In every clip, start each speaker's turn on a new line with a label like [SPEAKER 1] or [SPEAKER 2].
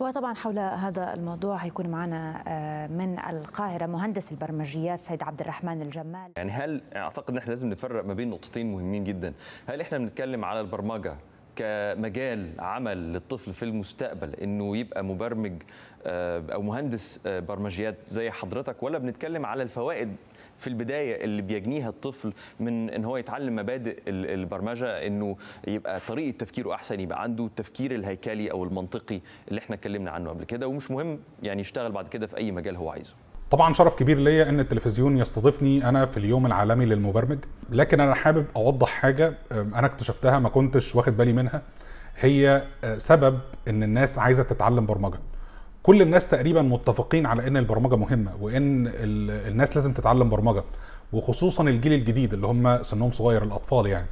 [SPEAKER 1] وطبعا حول هذا الموضوع هيكون معنا آه، من القاهرة مهندس البرمجيات سيد عبد الرحمن الجمال يعني هل أعتقد أن احنا لازم نفرق ما بين نقطتين مهمين جدا هل احنا بنتكلم على البرمجة كمجال عمل للطفل في المستقبل انه يبقى مبرمج آه، او مهندس آه، برمجيات زي حضرتك ولا بنتكلم على الفوائد في البدايه اللي بيجنيها الطفل من ان هو يتعلم مبادئ البرمجه انه يبقى طريقه تفكيره احسن يبقى عنده التفكير الهيكلي او المنطقي اللي احنا اتكلمنا عنه قبل كده ومش مهم يعني يشتغل بعد كده في اي مجال هو عايزه
[SPEAKER 2] طبعا شرف كبير ليا ان التلفزيون يستضيفني انا في اليوم العالمي للمبرمج لكن انا حابب اوضح حاجه انا اكتشفتها ما كنتش واخد بالي منها هي أه، سبب ان الناس عايزه تتعلم برمجه كل الناس تقريبا متفقين على ان البرمجه مهمه وان الناس لازم تتعلم برمجه وخصوصا الجيل الجديد اللي هم سنهم صغير الاطفال يعني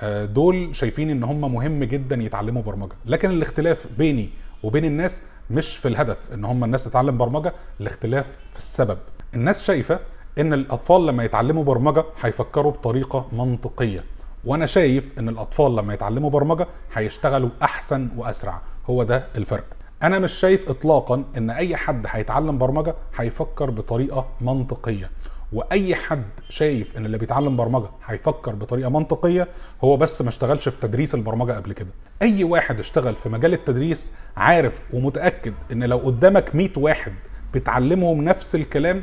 [SPEAKER 2] أه، دول شايفين ان هم مهم جدا يتعلموا برمجه لكن الاختلاف بيني وبين الناس مش في الهدف ان هم الناس تتعلم برمجه الاختلاف في السبب الناس شايفه ان الاطفال لما يتعلموا برمجه هيفكروا بطريقه منطقيه وانا شايف ان الاطفال لما يتعلموا برمجه هيشتغلوا احسن واسرع هو ده الفرق انا مش شايف اطلاقا ان اي حد هيتعلم برمجه هيفكر بطريقه منطقيه واي حد شايف ان اللي بيتعلم برمجه هيفكر بطريقه منطقيه هو بس ما اشتغلش في تدريس البرمجه قبل كده اي واحد اشتغل في مجال التدريس عارف ومتاكد ان لو قدامك 100 واحد بتعلمهم نفس الكلام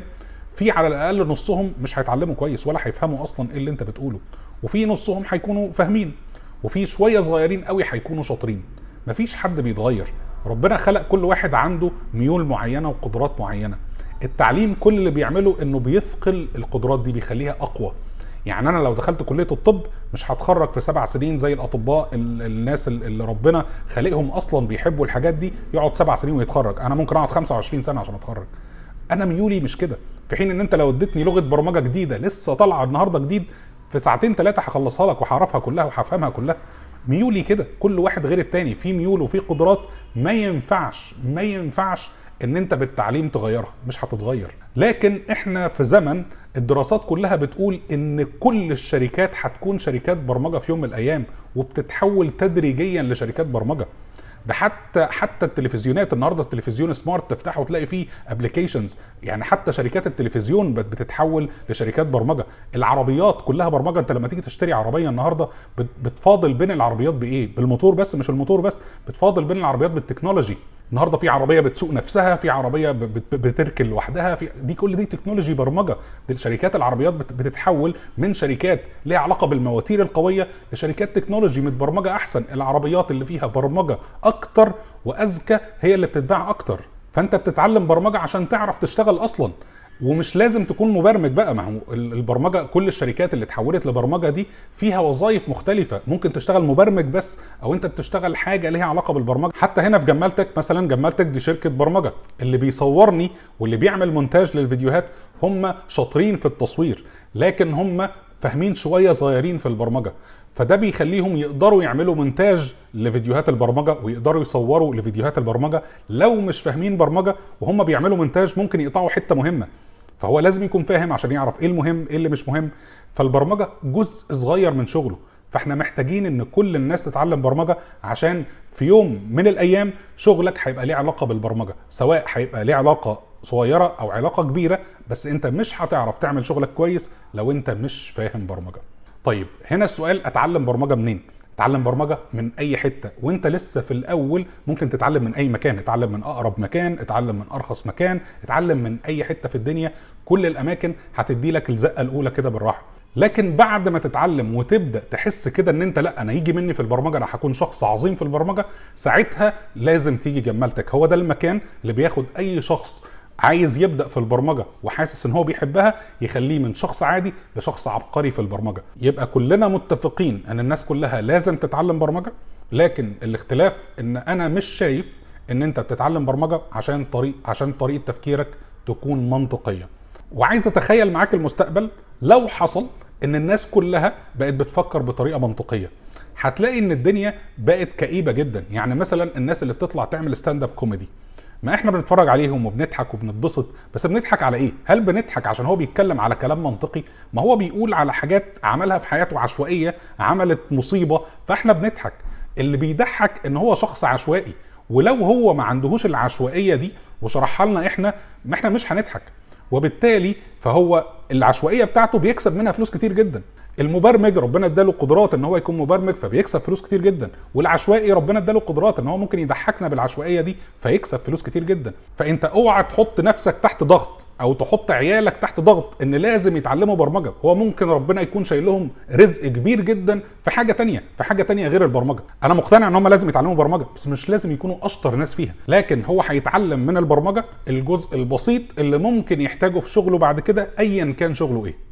[SPEAKER 2] في على الاقل نصهم مش هيتعلموا كويس ولا هيفهموا اصلا ايه اللي انت بتقوله وفي نصهم هيكونوا فاهمين وفي شويه صغيرين قوي هيكونوا شاطرين مفيش حد بيتغير ربنا خلق كل واحد عنده ميول معينه وقدرات معينه التعليم كل اللي بيعمله انه بيثقل القدرات دي بيخليها اقوى يعني انا لو دخلت كليه الطب مش هتخرج في سبع سنين زي الاطباء الناس اللي ربنا خالقهم اصلا بيحبوا الحاجات دي يقعد سبع سنين ويتخرج انا ممكن اقعد 25 سنه عشان اتخرج انا ميولي مش كده في حين ان انت لو اديتني لغه برمجه جديده لسه طالعه النهارده جديد في ساعتين ثلاثه هخلصها لك وهعرفها كلها وهفهمها كلها ميولي كده كل واحد غير التاني في ميول وفي قدرات ما ينفعش ما ينفعش ان انت بالتعليم تغيرها مش هتتغير لكن احنا في زمن الدراسات كلها بتقول ان كل الشركات هتكون شركات برمجه في يوم من الايام وبتتحول تدريجيا لشركات برمجه ده حتى حتى التلفزيونات النهارده التلفزيون سمارت تفتحه وتلاقي فيه ابلكيشنز يعني حتى شركات التلفزيون بتتحول لشركات برمجه العربيات كلها برمجه انت لما تيجي تشتري عربيه النهارده بتفاضل بين العربيات بايه بالموتور بس مش الموتور بس بتفاضل بين العربيات بالتكنولوجي النهارده في عربيه بتسوق نفسها في عربيه بتركن لوحدها في دي كل دي تكنولوجي برمجه دي شركات العربيات بتتحول من شركات ليها علاقه بالمواتير القويه لشركات تكنولوجي متبرمجه احسن العربيات اللي فيها برمجه اكتر واذكى هي اللي بتتباع اكتر فانت بتتعلم برمجه عشان تعرف تشتغل اصلا ومش لازم تكون مبرمج بقى ما هو البرمجه كل الشركات اللي اتحولت لبرمجه دي فيها وظائف مختلفه ممكن تشتغل مبرمج بس او انت بتشتغل حاجه ليها علاقه بالبرمجه حتى هنا في جمالتك مثلا جمالتك دي شركه برمجه اللي بيصورني واللي بيعمل مونتاج للفيديوهات هم شاطرين في التصوير لكن هم فاهمين شويه صغيرين في البرمجه فده بيخليهم يقدروا يعملوا مونتاج لفيديوهات البرمجه ويقدروا يصوروا لفيديوهات البرمجه لو مش فاهمين برمجه وهم بيعملوا مونتاج ممكن يقطعوا حته مهمه فهو لازم يكون فاهم عشان يعرف ايه المهم ايه اللي مش مهم فالبرمجه جزء صغير من شغله فاحنا محتاجين ان كل الناس تتعلم برمجه عشان في يوم من الايام شغلك هيبقى ليه علاقه بالبرمجه سواء هيبقى ليه علاقه صغيره او علاقه كبيره بس انت مش هتعرف تعمل شغلك كويس لو انت مش فاهم برمجه طيب هنا السؤال اتعلم برمجه منين اتعلم برمجه من اي حته وانت لسه في الاول ممكن تتعلم من اي مكان اتعلم من اقرب مكان اتعلم من ارخص مكان اتعلم من اي حته في الدنيا كل الاماكن هتدي لك الزقه الاولى كده بالراحه لكن بعد ما تتعلم وتبدا تحس كده ان انت لا انا يجي مني في البرمجه انا هكون شخص عظيم في البرمجه ساعتها لازم تيجي جمالتك هو ده المكان اللي بياخد اي شخص عايز يبدا في البرمجه وحاسس ان هو بيحبها يخليه من شخص عادي لشخص عبقري في البرمجه يبقى كلنا متفقين ان الناس كلها لازم تتعلم برمجه لكن الاختلاف ان انا مش شايف ان انت بتتعلم برمجه عشان طريق عشان طريقه تفكيرك تكون منطقيه وعايز اتخيل معاك المستقبل لو حصل ان الناس كلها بقت بتفكر بطريقه منطقيه هتلاقي ان الدنيا بقت كئيبه جدا يعني مثلا الناس اللي بتطلع تعمل ستاند اب كوميدي ما احنا بنتفرج عليهم وبنضحك وبنتبسط بس بنضحك على ايه هل بنضحك عشان هو بيتكلم على كلام منطقي ما هو بيقول على حاجات عملها في حياته عشوائيه عملت مصيبه فاحنا بنضحك اللي بيضحك ان هو شخص عشوائي ولو هو ما عندهوش العشوائيه دي وشرحها لنا احنا ما احنا مش هنضحك وبالتالي فهو العشوائيه بتاعته بيكسب منها فلوس كتير جدا المبرمج ربنا اداله قدرات ان هو يكون مبرمج فبيكسب فلوس كتير جدا والعشوائي ربنا اداله قدرات ان هو ممكن يضحكنا بالعشوائيه دي فيكسب فلوس كتير جدا فانت اوعى تحط نفسك تحت ضغط او تحط عيالك تحت ضغط ان لازم يتعلموا برمجه هو ممكن ربنا يكون شايل لهم رزق كبير جدا في حاجه تانية في حاجه تانية غير البرمجه انا مقتنع ان هم لازم يتعلموا برمجه بس مش لازم يكونوا اشطر ناس فيها لكن هو هيتعلم من البرمجه الجزء البسيط اللي ممكن يحتاجه في شغله بعد كده ايا كان شغله ايه